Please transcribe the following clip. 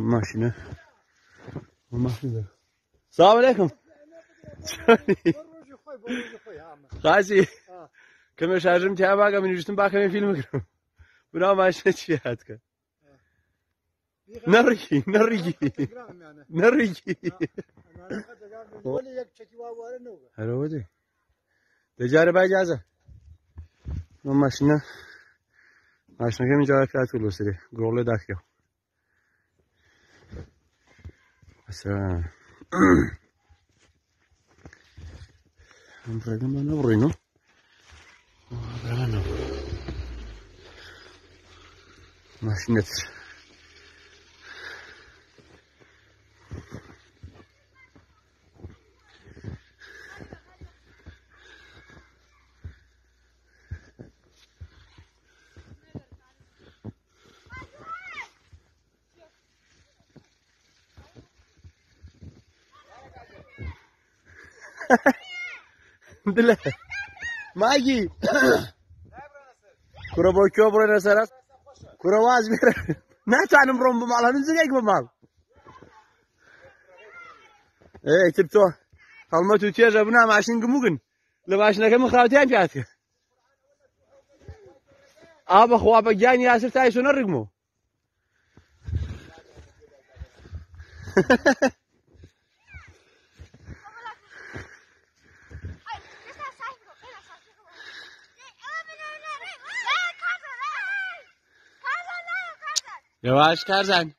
ماشینه ماشینه سلام علیکم خایزی کمی شرجم تیه باگم این جوشتم باقی من فیلم کرم بنا ماشینه چی هد که نرگی نرگی نرگی دجاره ماشینه sea, un problema no ruino. Más Imagínate. دلێ ماگی کوڕە بۆ کۆ بڕێنە سەرست کوڕە واز بێرە ناتوانم ڕۆم بماڵە من زگەیک بماڵ ئەیتر تۆ هەڵمەت و توێژە بنا ماشین گموگن لە ماشینەکە من خاوتیان پیاتکە ئا بەخوا بە گیانی یاسر تایسۆ نەڕگمەوە یواş Tarzan.